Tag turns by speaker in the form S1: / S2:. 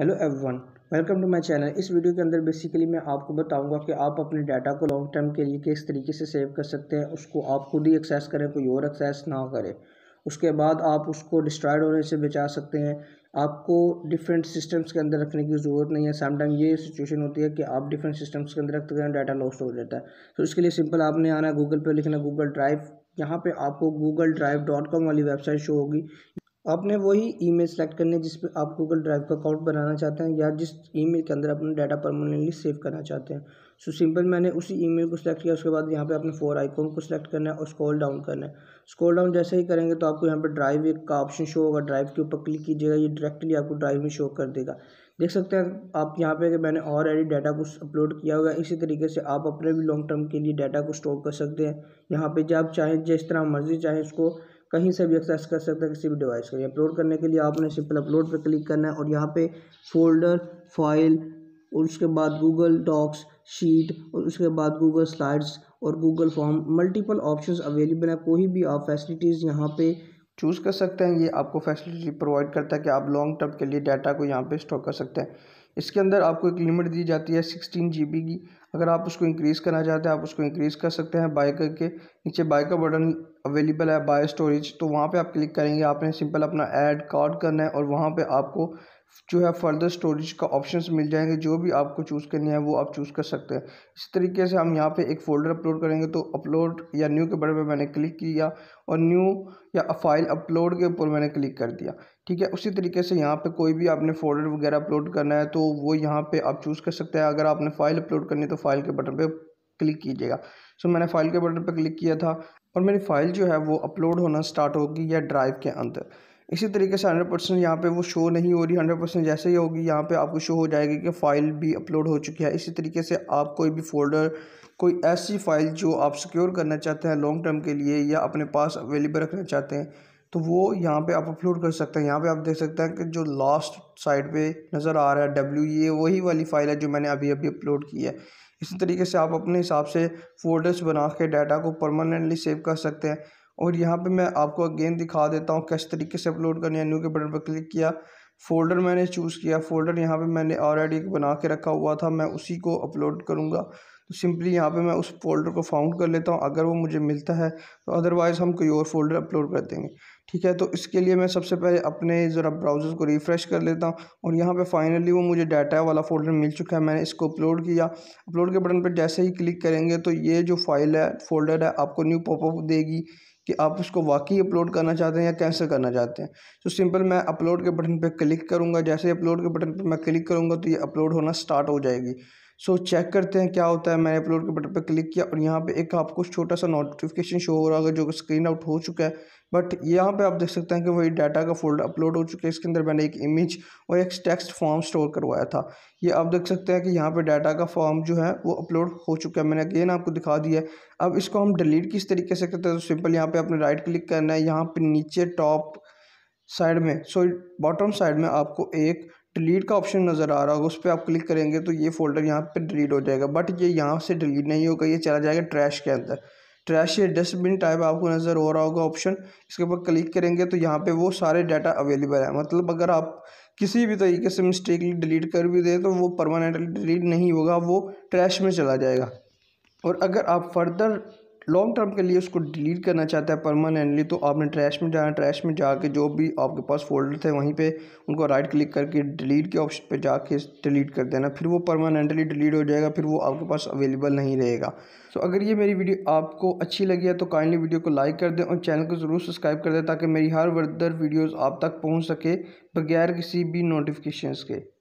S1: hello everyone welcome to my channel इस video के अंदर बेसिकली मैं आपको बताऊंगा कि आप अपने डाटा को लॉन्ग टर्म के लिए किस तरीके से सेव कर सकते हैं उसको आप खुद ही एक्सेस करें कोई और एक्सेस ना करें उसके बाद आप उसको डिस्ट्रॉयड होने से बचा सकते हैं आपको डिफरेंट सिस्टम्स के अंदर रखने की ज़रूरत नहीं है समटाइम ये सिचुएशन होती है कि आप डिफरेंट सिस्टम्स के अंदर रखते हैं डाटा लॉस्ट हो जाता है तो इसके लिए सिंपल आपने आना गूगल पर लिखना गूगल ड्राइव यहाँ पे आपको गूगल ड्राइव डॉट कॉम वाली वेबसाइट शो होगी आपने वही ईमेल सेलेक्ट करनी है पर आप गूगल ड्राइव का अकाउंट बनाना चाहते हैं या जिस ईमेल के अंदर अपना डाटा परमानेंटली सेव करना चाहते हैं सो सिंपल मैंने उसी ईमेल को सिलेक्ट किया उसके बाद यहाँ पे आपने फोर आइकॉन को सिलेक्ट करना है और स्क्रॉल डाउन करना है स्क्रॉल डाउन जैसे ही करेंगे तो आपको यहाँ पर ड्राइव एक का ऑप्शन शो होगा ड्राइव के ऊपर क्लिक कीजिएगा ये डायरेक्टली आपको ड्राइव में शो कर देगा देख सकते हैं आप यहाँ पे कि मैंने एडी डाटा को अपलोड किया हुआ है इसी तरीके से आप अपने भी लॉन्ग टर्म के लिए डाटा को स्टोर कर सकते हैं यहाँ पे जब आप चाहें जिस तरह मर्जी चाहें उसको कहीं से भी एक्सेस कर सकते हैं किसी भी डिवाइस को अपलोड करने के लिए आपने सिंपल अपलोड पर क्लिक करना है और यहाँ पे फोल्डर फाइल और उसके बाद गूगल डॉक्स शीट और उसके बाद गूगल स्लाइड्स और Google form multiple options available हैं कोई भी आप फैसिलिटीज़
S2: यहाँ पे चूज़ कर सकते हैं ये आपको फैसिलिटी प्रोवाइड करता है कि आप लॉन्ग टर्म के लिए डाटा को यहाँ पे स्टोर कर सकते हैं इसके अंदर आपको एक लिमिट दी जाती है सिक्सटीन जी की अगर आप उसको इंक्रीज़ करना चाहते हैं आप उसको इंक्रीज़ कर सकते हैं बाय करके नीचे बाय का बटन अवेलेबल है बाय स्टोरेज तो वहाँ पे आप क्लिक करेंगे आपने सिंपल अपना ऐड कार्ड करना है और वहाँ पे आपको जो है फर्दर स्टोरेज का ऑप्शंस मिल जाएंगे जो भी आपको चूज़ करनी है वो आप चूज़ कर सकते हैं इस तरीके से हम यहाँ पे एक फ़ोल्डर अपलोड करेंगे तो अपलोड या न्यू के बटन पर मैंने क्लिक किया और न्यू या फाइल अपलोड के ऊपर मैंने क्लिक कर दिया ठीक है उसी तरीके से यहाँ पे कोई भी आपने फोल्डर वगैरह अपलोड करना है तो वो यहाँ पे आप चूज़ कर सकते हैं अगर आपने फ़ाइल अपलोड करनी है तो फाइल के बटन पे क्लिक कीजिएगा सो so, मैंने फाइल के बटन पर क्लिक किया था और मेरी फाइल जो है वो अपलोड होना स्टार्ट होगी या ड्राइव के अंदर इसी तरीके से हंड्रेड परसेंट यहाँ पर वो शो नहीं हो रही हंड्रेड परसेंट जैसे ही होगी यहाँ पर आपको शो हो जाएगी कि फ़ाइल भी अपलोड हो चुकी है इसी तरीके से आप कोई भी फोल्डर कोई ऐसी फ़ाइल जो आप सिक्योर करना चाहते हैं लॉन्ग टर्म के लिए या अपने पास अवेलेबल रखना चाहते हैं तो वो यहाँ पे आप अपलोड कर सकते हैं यहाँ पे आप देख सकते हैं कि जो लास्ट साइड पे नज़र आ रहा है डब्ल्यू ये वही वाली फाइल है जो मैंने अभी अभी अपलोड की है इसी तरीके से आप अपने हिसाब से फोल्डर्स बना के डाटा को परमानेंटली सेव कर सकते हैं और यहाँ पे मैं आपको अगेन दिखा देता हूँ किस तरीके से अपलोड करनी है न्यू के बटन पर क्लिक किया फ़ोल्डर मैंने चूज़ किया फ़ोल्डर यहाँ पर मैंने ऑलरेडी बना के रखा हुआ था मैं उसी को अपलोड करूँगा तो सिंपली यहाँ पे मैं उस फोल्डर को फाउंड कर लेता हूँ अगर वो मुझे मिलता है तो अदरवाइज़ हम कोई और फोल्डर अपलोड कर देंगे ठीक है तो इसके लिए मैं सबसे पहले अपने ज़रा ब्राउज़र को रिफ़्रेश कर लेता हूँ और यहाँ पे फाइनली वो मुझे डाटा वाला फोल्डर मिल चुका है मैंने इसको अपलोड किया अपलोड के बटन पर जैसे ही क्लिक करेंगे तो ये जो फाइल है फोल्डर है आपको न्यू पॉपअप देगी कि आप उसको वाकई अपलोड करना चाहते हैं या कैंसिल करना चाहते हैं तो सिंपल मैं अपलोड के बटन पर क्लिक करूँगा जैसे अपलोड के बटन पर मैं क्लिक करूँगा तो ये अपलोड होना स्टार्ट हो जाएगी सो so, चेक करते हैं क्या होता है मैंने अपलोड के बटन पर क्लिक किया और यहाँ पे एक आपको छोटा सा नोटिफिकेशन शो हो रहा है जो स्क्रीन आउट हो चुका है बट यहाँ पे आप देख सकते हैं कि वही डाटा का फोल्डर अपलोड हो चुका है इसके अंदर मैंने एक इमेज और एक टेक्स्ट फॉर्म स्टोर करवाया था ये आप देख सकते हैं कि यहाँ पे डाटा का फॉर्म जो है वो अपलोड हो चुका है मैंने अगेन आपको दिखा दिया है अब इसको हम डिलीट किस तरीके से करते हैं तो सिंपल यहाँ पर आपने राइट क्लिक करना है यहाँ पर नीचे टॉप साइड में सो बॉटम साइड में आपको एक डिलीट तो का ऑप्शन नज़र आ रहा होगा उस पर आप क्लिक करेंगे तो ये फ़ोल्डर यहाँ पर डिलीट हो जाएगा बट ये यहाँ से डिलीट नहीं होगा ये चला जाएगा ट्रैश के अंदर ट्रैश या डस्टबिन टाइप आपको नज़र हो रहा होगा ऑप्शन इसके ऊपर क्लिक करेंगे तो यहाँ पे वो सारे डाटा अवेलेबल है मतलब अगर आप किसी भी तरीके से मिस्टेकली डिलीट कर भी दें तो वो परमानेंटली डिलीट नहीं होगा वो ट्रैश में चला जाएगा और अगर आप फर्दर लॉन्ग टर्म के लिए उसको डिलीट करना चाहता है परमानेंटली तो आपने ट्रैश में जाना ट्रैश में जाके जो भी आपके पास फोल्डर थे वहीं पे उनको राइट क्लिक करके डिलीट के ऑप्शन पे जाके डिलीट कर देना फिर वो परमानेंटली डिलीट हो जाएगा फिर वो आपके पास अवेलेबल नहीं रहेगा तो अगर ये मेरी वीडियो आपको अच्छी लगी है तो काइंडली वीडियो को लाइक कर दें और चैनल को ज़रूर सब्सक्राइब कर दें ताकि मेरी हर वर्दर वीडियोज़ आप तक पहुँच सके बगैर किसी भी नोटिफिकेशन के